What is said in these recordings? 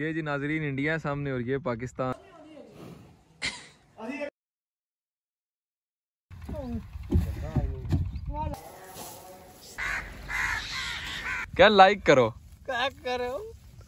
ये जी नाजरीन इंडिया है सामने और ये पाकिस्तान क्या लाइक करो क्या करो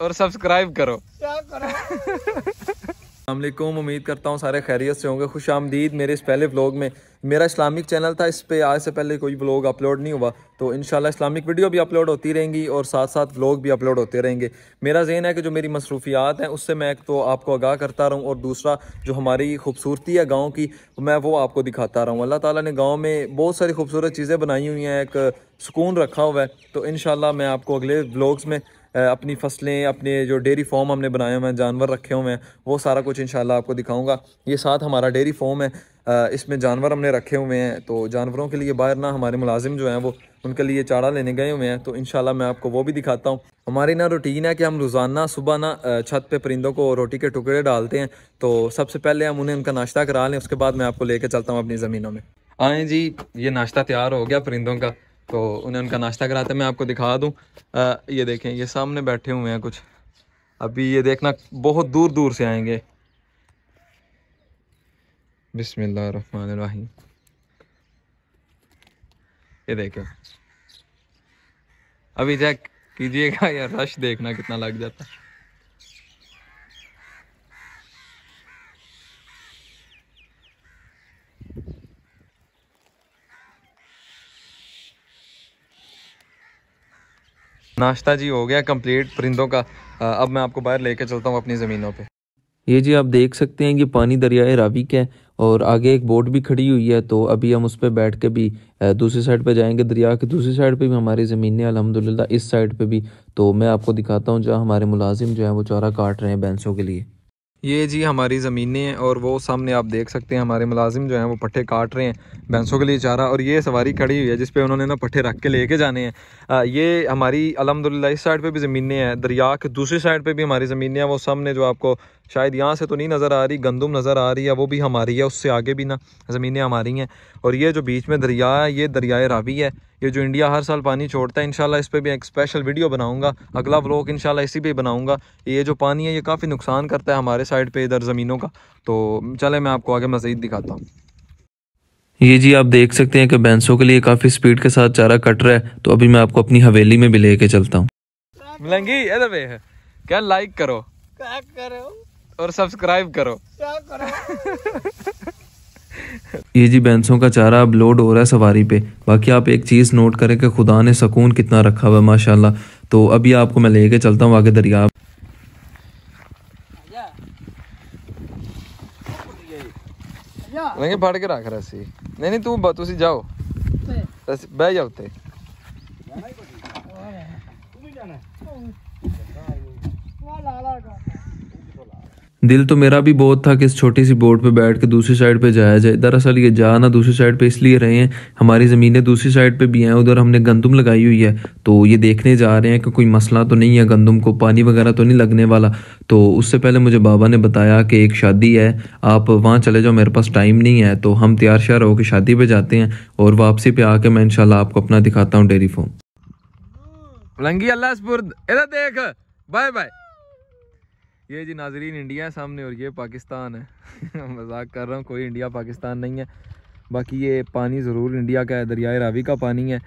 और सब्सक्राइब करो क्या करो अल्लाम उम्मीद करता हूँ सारे खैरियत से होंगे खुश आमदीद मेरे इस पहले व्लॉग में मेरा इस्लामिक चैनल था इस पर आज से पहले कोई व्लॉग अपलोड नहीं हुआ तो इन इस्लामिक वीडियो भी अपलोड होती रहेंगी और साथ साथ व्लॉग भी अपलोड होते रहेंगे मेरा जेन है कि जो मेरी मसरूफियात हैं उससे मैं एक तो आपको आगाह करता रहूँ और दूसरा जो हमारी खूबसूरती है गाँव की मैं वो आपको दिखाता रहूँ अल्लाह ताली ने गाँव में बहुत सारी खूबसूरत चीज़ें बनाई हुई हैं एक सुकून रखा हुआ है तो इन मैं आपको अगले ब्लॉग्स में अपनी फसलें अपने जो डेयरी फॉर्म हमने बनाए हुए हैं जानवर रखे हुए हैं वो सारा कुछ इन आपको दिखाऊँगा ये साथ हमारा डेयरी फॉर्म है इसमें जानवर हमने रखे हुए हैं तो जानवरों के लिए बाहर ना हमारे मुलाजिम जो हैं वो उनके लिए चारा लेने गए हुए हैं तो इन मैं आपको वो भी दिखाता हूँ हमारी ना रूटीन है कि हम रोज़ाना सुबह ना छत पे परिंदों को रोटी के टुकड़े डालते हैं तो सबसे पहले हम उन्हें उनका नाश्ता करा लें उसके बाद मैं आपको ले चलता हूँ अपनी ज़मीनों में आएँ जी ये नाश्ता तैयार हो गया परिंदों का तो उन्हें उनका नाश्ता कराते मैं आपको दिखा दूँ ये देखें ये सामने बैठे हुए हैं कुछ अभी ये देखना बहुत दूर दूर से आएंगे बिस्मिल्लाहिर्रहमानिर्रहीम ये देखें अभी चेक कीजिएगा यार रश देखना कितना लग जाता है नाश्ता जी हो गया कंप्लीट परिंदों का अब मैं आपको बाहर लेके चलता हूँ अपनी ज़मीनों पे ये जी आप देख सकते हैं कि पानी दरियाए रावी का है और आगे एक बोट भी खड़ी हुई है तो अभी हम उस पर बैठ के भी दूसरी साइड पे जाएंगे दरिया के दूसरी साइड पे भी हमारी ज़मीन है अलहमदिल्ला इस साइड पे भी तो मैं आपको दिखाता हूँ जहाँ हमारे मुलाजिम जो है वो चारा काट रहे हैं बैंसों के लिए ये जी हमारी ज़मीनें हैं और वो सामने आप देख सकते हैं हमारे मुलाजिम जो हैं वो पट्ठे काट रहे हैं भैंसों के लिए चारा और ये सवारी खड़ी हुई है जिसपे उन्होंने ना पट्ठे रख के लेके जाने हैं ये हमारी अलहमदिल्ला इस साइड पे भी ज़मीनें हैं दरिया के दूसरी साइड पे भी हमारी ज़मीनें हैं वो सामने जो आपको शायद यहाँ से तो नहीं नज़र आ रही गंदम नज़र आ रही है वो भी हमारी है उससे आगे भी ना ज़मीनें हमारी हैं और ये जो बीच में दरिया है ये दरियाए रावी है ये जो इंडिया हर साल पानी छोड़ता है इन इस पर भी एक स्पेशल वीडियो बनाऊंगा अगला व्लॉग इन इसी पर बनाऊंगा ये जो पानी है ये काफ़ी नुकसान करता है हमारे साइड पे इधर ज़मीनों का तो चले मैं आपको आगे मज़ीद दिखाता हूँ ये जी आप देख सकते हैं कि भैंसों के लिए काफ़ी स्पीड के साथ चारा कट रहा है तो अभी मैं आपको अपनी हवेली में भी लेके चलता हूँ मिलेंगी क्या लाइक करो क्या करो और सब्सक्राइब करो, क्या करो? ये जी बैंसों का चारा अब लोड हो रहा है सवारी पे बाकी आप एक चीज़ नोट करें कि खुदा ने सकून कितना रखा हुआ है माशाल्लाह तो अभी आपको मैं लेके चलता हूँ आगे दरिया नहीं के रख सी नहीं नहीं तू तु जाओ बह जाओ ते ला ला दिल तो मेरा भी बहुत था कि इस छोटी सी बोट पे बैठ के दूसरी साइड पे जाया जाए दरअसल ये जा ना दूसरी साइड पे इसलिए रहे हैं हमारी ज़मीनें दूसरी साइड पे भी हैं उधर हमने गंदम लगाई हुई है तो ये देखने जा रहे हैं कि कोई मसला तो नहीं है गंदम को पानी वगैरह तो नहीं लगने वाला तो उससे पहले मुझे बाबा ने बताया कि एक शादी है आप वहाँ चले जाओ मेरे पास टाइम नहीं है तो हम तैयार श्यार होकर शादी पर जाते हैं और वापसी पर आके मैं इन आपको अपना दिखाता हूँ डेयरी लंगी अल्लाह देख बाय बाय ये जी नाजरीन इंडिया है सामने और ये पाकिस्तान है मजाक कर रहा हूँ कोई इंडिया पाकिस्तान नहीं है बाकी ये पानी ज़रूर इंडिया का है दरियाए रावी का पानी है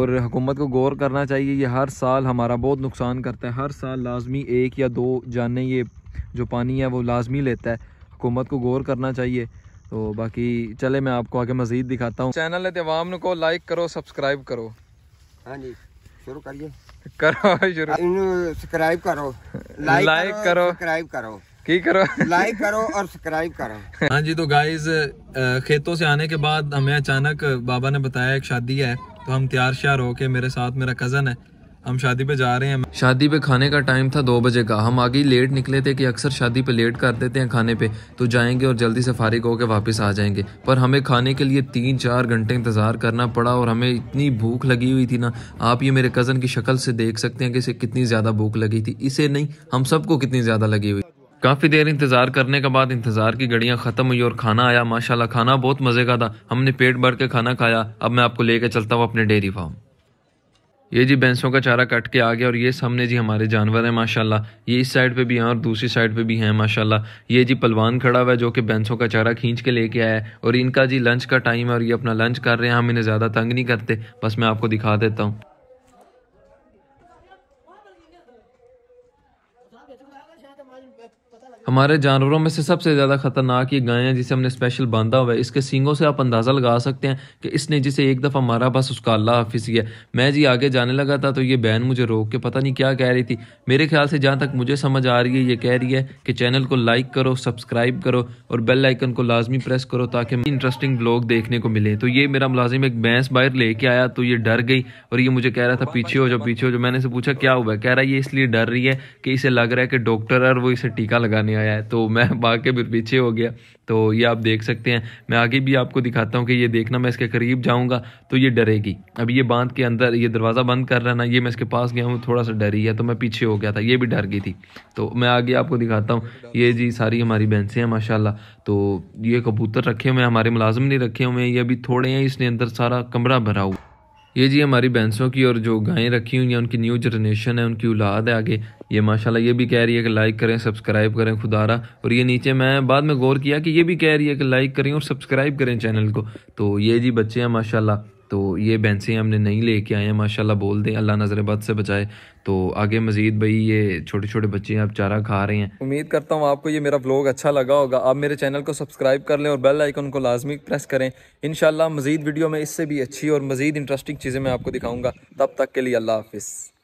और हुकूमत को गौर करना चाहिए ये हर साल हमारा बहुत नुकसान करता है हर साल लाजमी एक या दो जाने ये जो पानी है वो लाजमी लेता है हुकूमत को गौर करना चाहिए तो बाकी चले मैं आपको आगे मज़ीद दिखाता हूँ चैनल है तवाम को लाइक करो सब्सक्राइब करो हाँ जी शुरू करिए करो शुरू सब्सक्राइब करो लाइक करो सब्सक्राइब करो की करो लाइक करो और सब्सक्राइब करो हाँ जी तो गाइज खेतों से आने के बाद हमें अचानक बाबा ने बताया एक शादी है तो हम तैयार श्यार होके मेरे साथ मेरा कज़न है हम शादी पे जा रहे हैं शादी पे खाने का टाइम था दो बजे का हम आगे लेट निकले थे कि अक्सर शादी पे लेट कर देते हैं खाने पे तो जाएंगे और जल्दी से फारिग होकर वापस आ जाएंगे पर हमें खाने के लिए तीन चार घंटे इंतज़ार करना पड़ा और हमें इतनी भूख लगी हुई थी ना आप ये मेरे कज़न की शक्ल से देख सकते हैं कि इसे कितनी ज़्यादा भूख लगी थी इसे नहीं हम सबको कितनी ज़्यादा लगी हुई काफ़ी देर इंतज़ार करने के बाद इंतज़ार की घड़ियाँ ख़त्म हुई और खाना आया माशाल्लाह खाना बहुत मज़े का था हमने पेट भर के खाना खाया अब मैं आपको लेके चलता हूँ अपने डेयरी फार्म ये जी भैंसों का चारा कट के आ गया और ये सामने जी हमारे जानवर हैं माशाल्लाह ये इस साइड पे भी हैं और दूसरी साइड पे भी हैं माशाल्लाह ये जी पलवान खड़ा हुआ है जो कि भैंसों का चारा खींच के लेके आया है और इनका जी लंच का टाइम है और ये अपना लंच कर रहे हैं हम इन्हें ज़्यादा तंग नहीं करते बस मैं आपको दिखा देता हूँ हमारे जानवरों में से सबसे ज़्यादा खतरनाक ये गाय है जिसे हमने स्पेशल बांधा हुआ है इसके सींगों से आप अंदाज़ा लगा सकते हैं कि इसने जिसे एक दफ़ा मारा बस उसका अल्लाह हाफिज किया मैं जी आगे जाने लगा था तो ये बहन मुझे रोक के पता नहीं क्या कह रही थी मेरे ख्याल से जहां तक मुझे समझ आ रही है ये कह रही है कि चैनल को लाइक करो सब्सक्राइब करो और बेल आइकन को लाजमी प्रेस करो ताकि इंटरेस्टिंग ब्लॉग देखने को मिले तो ये मेरा मुलाजिम एक भैंस बाहर लेके आया तो ये डर गई और ये मुझे कह रहा था पीछे हो जाओ पीछे हो जाओ मैंने से पूछा क्या हुआ कह रहा है ये इसलिए डर रही है कि इसे लग लग रहा है कि डॉक्टर और वो इसे टीका लगाने आया है तो मैं बाकी के पीछे हो गया तो ये आप देख सकते हैं मैं आगे भी आपको दिखाता हूँ कि ये देखना मैं इसके करीब जाऊँगा तो ये डरेगी अब ये बांध के अंदर ये दरवाज़ा बंद कर रहा ना ये मैं इसके पास गया हूँ थोड़ा सा डरी है तो मैं पीछे हो गया था ये भी डर गई थी तो मैं आगे आपको दिखाता हूँ ये जी सारी हमारी से हैं माशाला तो ये कबूतर रखे हुए हैं हमारे मुलाजम ने रखे हुए हैं ये अभी थोड़े हैं इसने अंदर सारा कमरा भरा हुआ ये जी हमारी भैंसों की और जो गायें रखी हुई हैं उनकी न्यू जनरेशन है उनकी औलाद है आगे ये माशाल्लाह ये भी कह रही है कि लाइक करें सब्सक्राइब करें खुदारा और ये नीचे मैं बाद में गौर किया कि ये भी कह रही है कि लाइक करें और सब्सक्राइब करें चैनल को तो ये जी बच्चे हैं माशाल्लाह तो ये बैंसें हमने नहीं लेके आए हैं माशा बोल दें अल्लाह नजरबाद से बचाए तो आगे मज़ीद भाई ये छोटे छोटे बच्चे आप चारा खा रहे हैं उम्मीद करता हूँ आपको ये मेरा ब्लॉग अच्छा लगा होगा आप मेरे चैनल को सब्सक्राइब कर लें और बेल आइकन को लाजमी प्रेस करें इन मज़ीद वीडियो में इससे भी अच्छी और मज़ीद इंटरेस्टिंग चीज़ें मैं आपको दिखाऊँगा तब तक के लिए अल्लाह हाफिज़